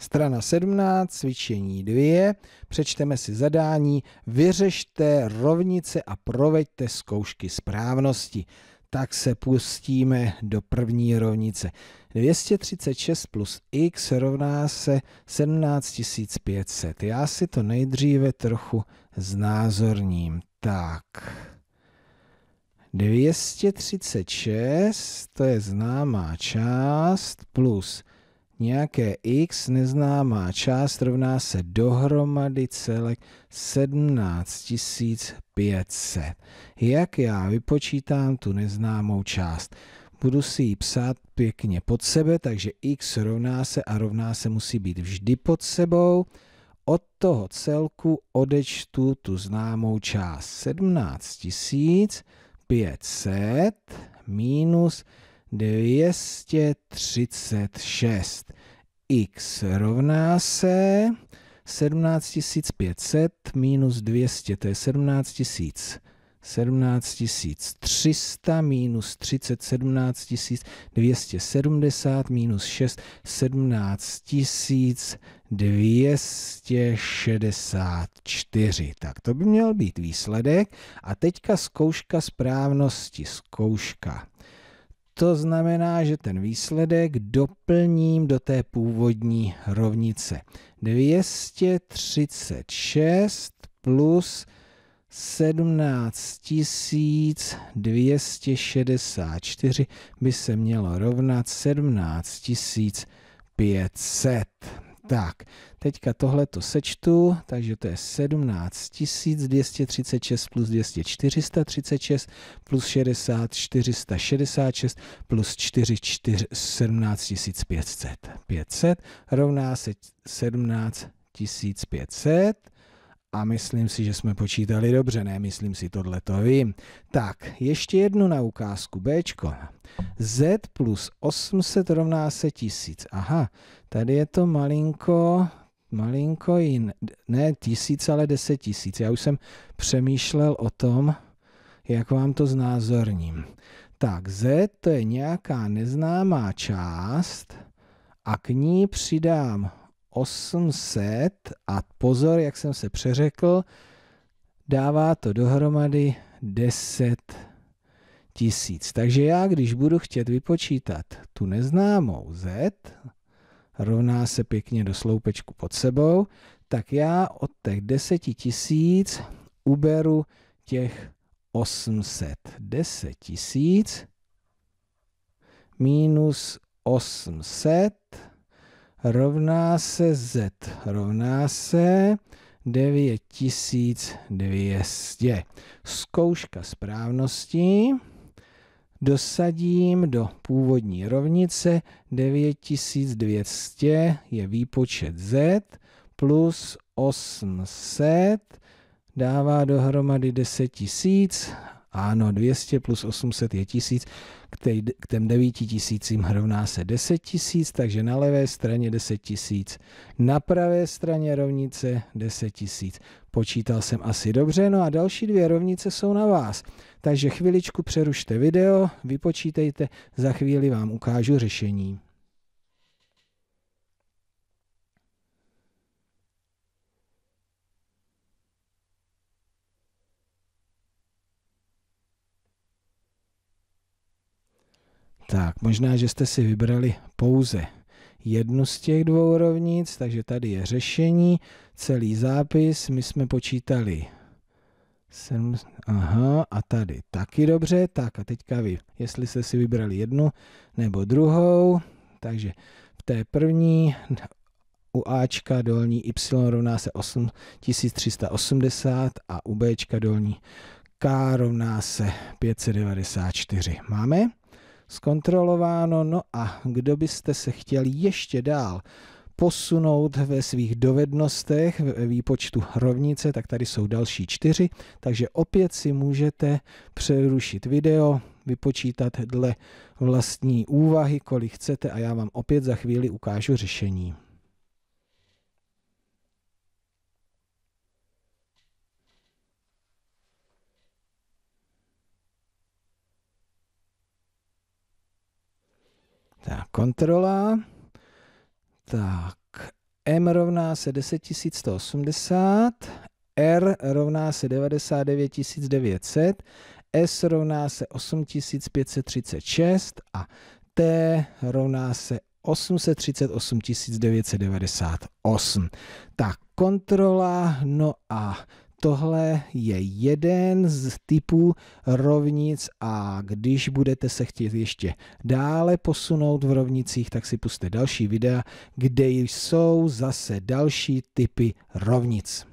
Strana 17, cvičení 2, přečteme si zadání, vyřešte rovnice a proveďte zkoušky správnosti. Tak se pustíme do první rovnice. 236 plus x rovná se 17 500. Já si to nejdříve trochu znázorním. Tak, 236, to je známá část, plus nějaké x neznámá část rovná se dohromady celek 17500. Jak já vypočítám tu neznámou část? Budu si ji psát pěkně pod sebe, takže x rovná se a rovná se musí být vždy pod sebou. Od toho celku odečtu tu známou část 17500 minus 236. x rovná se 17500 minus 200, to je 17 000. 17 300 minus 30, 17 270 minus 6, 17 264. Tak to by měl být výsledek. A teďka zkouška správnosti. Zkouška. To znamená, že ten výsledek doplním do té původní rovnice. 236 plus 17 264 by se mělo rovnat 17 500. Tak, teďka tohle to sečtu, takže to je 17 236 plus 200 436 plus 60 466 plus 4, 4 17 500. 500 rovná se 17 500 a myslím si, že jsme počítali dobře, ne, myslím si, tohle to vím. Tak, ještě jednu na ukázku, B. Z plus 800 rovná se 1000. Aha, tady je to malinko, malinko jin, ne 1000, ale 10 tisíc. Já už jsem přemýšlel o tom, jak vám to znázorním. Tak Z to je nějaká neznámá část a k ní přidám 800 a pozor, jak jsem se přeřekl, dává to dohromady 10 tisíc. Takže já, když budu chtět vypočítat tu neznámou z, rovná se pěkně do sloupečku pod sebou, tak já od těch 10 tisíc uberu těch 800. 10 tisíc minus 800 rovná se Z, rovná se 9200. Zkouška správnosti dosadím do původní rovnice 9200 je výpočet Z plus 800 dává dohromady 10 000 ano, 200 plus 800 je 1000, k těm 9 tisícím rovná se 10 tisíc, takže na levé straně 10 tisíc, na pravé straně rovnice 10 tisíc. Počítal jsem asi dobře, no a další dvě rovnice jsou na vás. Takže chviličku přerušte video, vypočítejte, za chvíli vám ukážu řešení. Tak, možná, že jste si vybrali pouze jednu z těch dvou rovnic, takže tady je řešení, celý zápis, my jsme počítali 7, aha, a tady taky dobře, tak a teďka vy, jestli jste si vybrali jednu nebo druhou, takže v té první u Ačka dolní Y rovná se 8380 a u Bčka dolní K rovná se 594. Máme? zkontrolováno. No a kdo byste se chtěl ještě dál posunout ve svých dovednostech ve výpočtu rovnice, tak tady jsou další čtyři, takže opět si můžete přerušit video, vypočítat dle vlastní úvahy, kolik chcete a já vám opět za chvíli ukážu řešení. kontrola. Tak, M rovná se 10180, R rovná se 99900, S rovná se 8536 a T rovná se 838 998. Tak, kontrola, no a Tohle je jeden z typů rovnic a když budete se chtít ještě dále posunout v rovnicích, tak si puste další videa, kde jsou zase další typy rovnic.